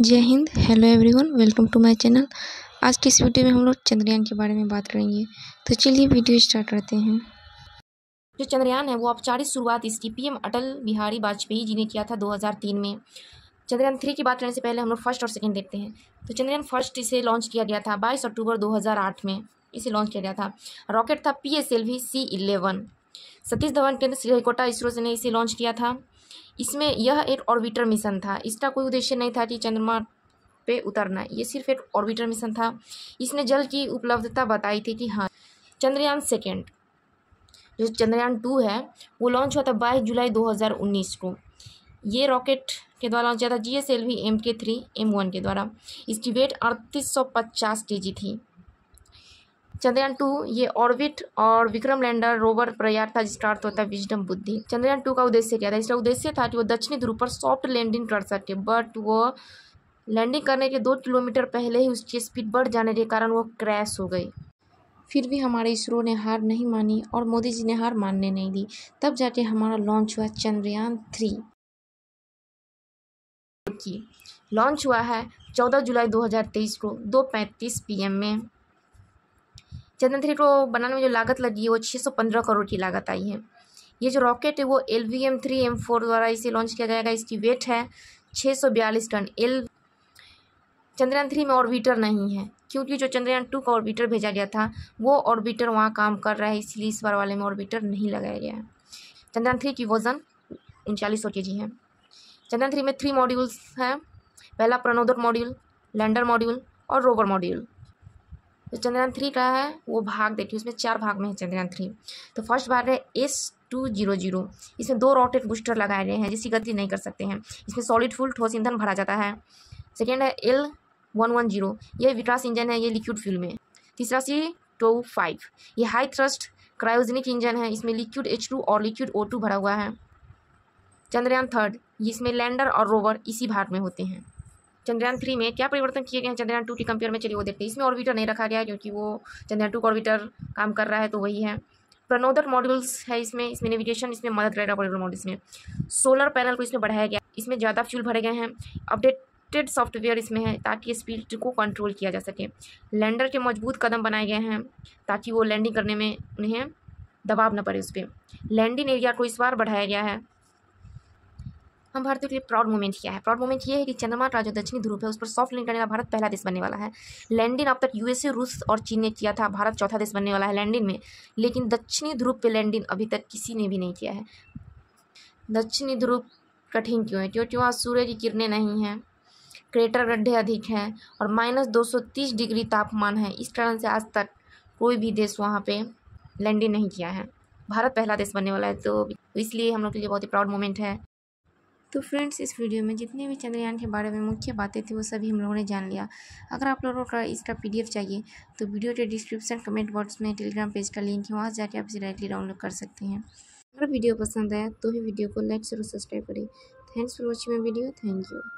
जय हिंद hello everyone welcome to my channel आज की इस वीडियो में हम लोग चंद्रयान के बारे में बात करेंगे तो चलिए वीडियो स्टार्ट करते हैं जो चंद्रयान है वो औपचारिक शुरुआत इसकी पीएम अटल बिहारी वाजपेयी जी ने किया था 2003 में चंद्रयान थ्री की बात करने से पहले हम लोग फर्स्ट और सेकेंड देखते हैं तो चंद्रयान फर्स्ट इसे लॉन्च किया गया था बाईस अक्टूबर दो में इसे लॉन्च किया गया था रॉकेट था P S L V C eleven Satish Dhawan केंद्र श्रीहरिकोटा इसरो ने इसे लॉन्च किया था इसमें यह एक ऑर्बिटर मिशन था इसका कोई उद्देश्य नहीं था कि चंद्रमा पे उतरना ये सिर्फ एक ऑर्बिटर मिशन था इसने जल की उपलब्धता बताई थी कि हाँ चंद्रयान सेकेंड जो चंद्रयान टू है वो लॉन्च हुआ था बाईस जुलाई 2019 को ये रॉकेट के द्वारा लॉन्च किया था G S L V M K three M one के द्वारा इसकी वेट अड़तीस सौ पचास के जी थी चंद्रयान टू ये ऑर्बिट और विक्रम लैंडर रोवर प्रयाग था जिसका अर्थ होता है विजडम बुद्धि चंद्रयान टू का उद्देश्य क्या था इसका उद्देश्य था कि वो दक्षिणी ध्रुव पर सॉफ्ट लैंडिंग कर सके बट वो लैंडिंग करने के दो किलोमीटर पहले ही उसकी स्पीड बढ़ जाने के कारण वो क्रैश हो गई फिर भी हमारे इसरो ने हार नहीं मानी और मोदी जी ने हार मानने नहीं दी तब जाके हमारा लॉन्च हुआ चंद्रयान थ्री की लॉन्च हुआ है चौदह जुलाई 2023 को दो पैंतीस पी में चंदन थ्री को बनाने में जो लागत लगी है वो छः सौ पंद्रह करोड़ की लागत आई है ये जो रॉकेट है वो L V M three M four द्वारा इसे लॉन्च किया जाएगा इसकी वेट है छः सौ बयालीस टन एल चंद्रयान थ्री में ऑर्बिटर नहीं है क्योंकि जो चंद्रयान टू का ऑर्बिटर भेजा गया था वो ऑर्बिटर वहाँ काम कर रहा है इसलिए इस बार वाले में ऑर्बिटर नहीं लगाया गया है चंद्रयान थ्री की वजन उनचालीस सौ के जी है चंद्रयान थ्री में थ्री मॉड्यूल्स हैं पहला प्रणोदर मॉड्यूल लैंडर मॉड्यूल और रोवर मॉड्यूल जो तो चंद्रयान थ्री का है वो भाग देखिए उसमें चार भाग में है चंद्रयान थ्री तो फर्स्ट भाग है एस टू जीरो जीरो इसमें दो रॉकेट बूस्टर लगाए गए हैं जिसकी गति नहीं कर सकते हैं इसमें सॉलिड फुल ठोस ईंधन भरा जाता है सेकेंड है एल वन वन जीरो यह विकास इंजन है ये लिक्विड फ्यूल में तीसरा सी टू फाइव ये हाई थ्रस्ट क्रायोजेनिक इंजन है इसमें लिक्विड एच टू और लिक्विड ओ टू भरा हुआ है चंद्रयान थर्ड इसमें लैंडर और रोवर इसी भाग में होते हैं चंद्रयान थ्री में क्या परिवर्तन किए गए हैं चंद्रयान टू के कंपेयर में चलिए वो देखते हैं इसमें ऑर्बिटर नहीं रखा गया है क्योंकि वो चंद्रयान टू का ऑर्बिटर काम कर रहा है तो वही है प्रनोदर मॉड्यूल्स है इसमें इसमें नेविगेशन इसमें मदद करेगा प्रणोदर मॉड्यूल्स में सोलर पैनल को इसमें बढ़ाया गया इसमें ज़्यादा फ्यूल भरे गए हैं अपडेट अपडेटेड सॉफ्टवेयर इसमें है ताकि स्पीड को कंट्रोल किया जा सके लैंडर के मजबूत कदम बनाए गए हैं ताकि वो लैंडिंग करने में उन्हें दबाव न पड़े उस पर लैंडिंग एरिया को इस बार बढ़ाया गया है हम भारत के लिए प्राउड मूवमेंट किया है प्राउड मूवमेंट ये है कि चंद्रमा का जो दक्षिणी ध्रुव है उस पर सॉफ्ट लैंड करने वाला भारत पहला देश बनने वाला है लैंडिंग अब तक यूएसए रूस और चीन ने किया था भारत चौथा देश बनने वाला है लैंडिंग में लेकिन दक्षिणी ध्रुव पर लैंडिंग अभी तक किसी ने भी नहीं किया है दक्षिणी ध्रुव कठिन क्यों है क्योंकि वहाँ सूर्य की किरणें नहीं हैं क्रेटर गड्ढे अधिक हैं और माइनस दो सौ तीस डिग्री तापमान है इस कारण से आज तक कोई भी देश वहाँ पे लैंडिंग नहीं किया है भारत पहला देश बनने वाला है तो इसलिए हम लोग के लिए बहुत ही प्राउड मोमेंट है तो फ्रेंड्स इस वीडियो में जितने भी चंद्रयान के बारे में मुख्य बातें थी वो सभी हम लोगों ने जान लिया अगर आप लोगों का इसका पीडीएफ चाहिए तो वीडियो के डिस्क्रिप्शन कमेंट बॉक्स में टेलीग्राम पेज का लिंक है वहाँ जाके आप इसे डायरेक्टली डाउनलोड कर सकते हैं अगर वीडियो पसंद आया तो ही वीडियो को लाइक जरूर सब्सक्राइब करें thanks for watching my video thank you